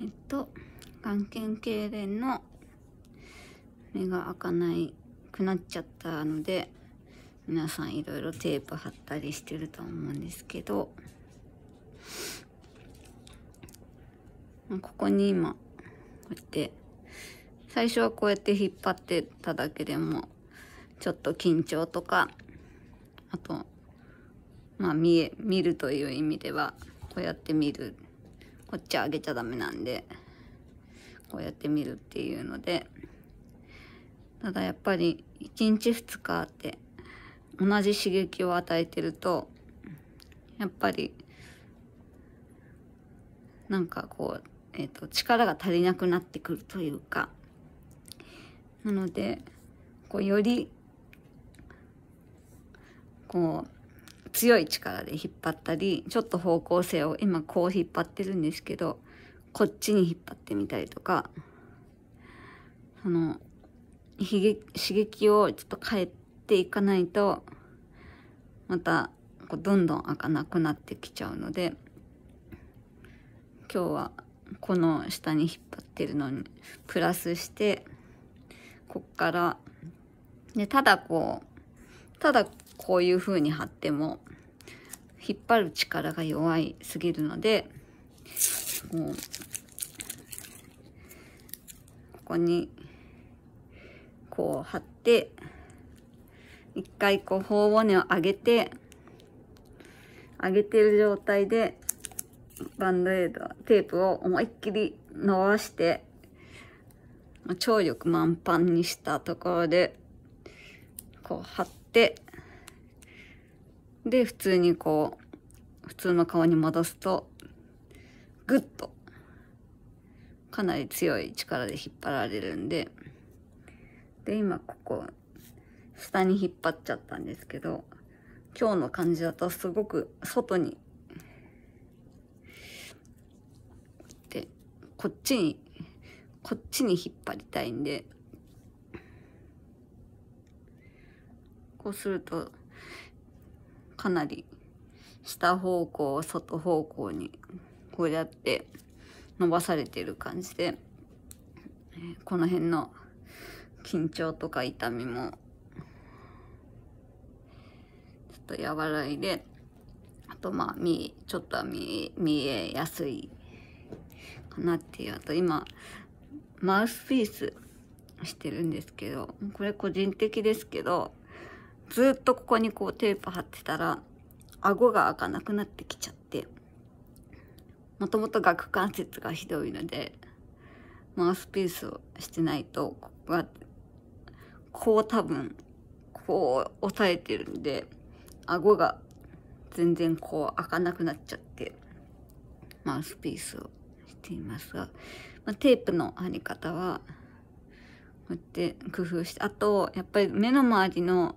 えっと眼瞼痙攣の目が開かないくなっちゃったので皆さんいろいろテープ貼ったりしてると思うんですけどここに今こうやって最初はこうやって引っ張ってただけでもちょっと緊張とかあとまあ見え見るという意味ではこうやって見るこっちは上げちゃダメなんでこうやって見るっていうのでただやっぱり1日2日あって同じ刺激を与えてるとやっぱりなんかこう、えーと力が足りなくなってくるというかなのでこうよりこう強い力で引っ張ったりちょっと方向性を今こう引っ張ってるんですけどこっちに引っ張ってみたりとかその刺激をちょっと変えていかないとまたこうどんどん開かなくなってきちゃうので今日はこの下に引っ張ってるのにプラスしてこっからでただこうただこういう風に貼っても引っ張る力が弱いすぎるのでもうここにこう貼って一回こう頬骨を上げて上げてる状態でバンドエイドテープを思いっきり伸ばして張力満帆にしたところでこう貼ってしてで普通にこう普通の顔に戻すとグッとかなり強い力で引っ張られるんでで今ここ下に引っ張っちゃったんですけど今日の感じだとすごく外にでこっちにこっちに引っ張りたいんでこうするとかなり下方向外方向にこうやって伸ばされてる感じでこの辺の緊張とか痛みもちょっと和らいであとまあ見ちょっとは見えやすいかなっていうあと今マウスピースしてるんですけどこれ個人的ですけどずっとここにこうテープ貼ってたら顎が開かなくなってきちゃってもともと顎関節がひどいのでマウスピースをしてないとここがこう多分こう押さえてるんで顎が全然こう開かなくなっちゃってマウスピースをしていますが、まあ、テープの貼り方はこうやって工夫してあとやっぱり目の周りの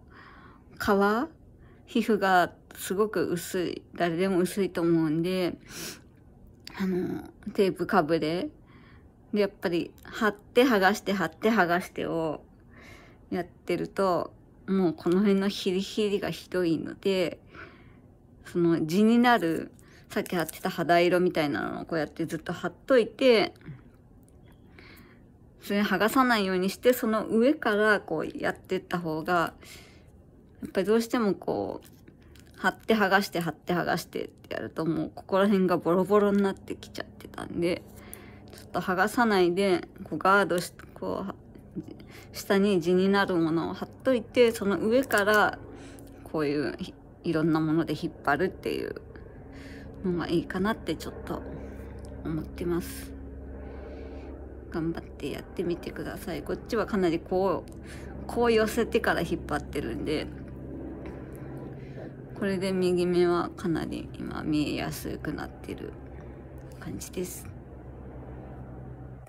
皮皮膚がすごく薄い誰でも薄いと思うんであのテープかぶれでやっぱり貼って剥がして貼って剥がしてをやってるともうこの辺のヒリヒリがひどいのでその地になるさっき貼ってた肌色みたいなのをこうやってずっと貼っといてそれ剥がさないようにしてその上からこうやってった方がやっぱりどうしてもこう、貼って剥がして貼って剥がしてってやるともうここら辺がボロボロになってきちゃってたんで、ちょっと剥がさないで、こうガードし、こう、下に地になるものを貼っといて、その上からこういういろんなもので引っ張るっていうのがいいかなってちょっと思ってます。頑張ってやってみてください。こっちはかなりこう、こう寄せてから引っ張ってるんで、これで右目はかなり今見えやすくなってる感じです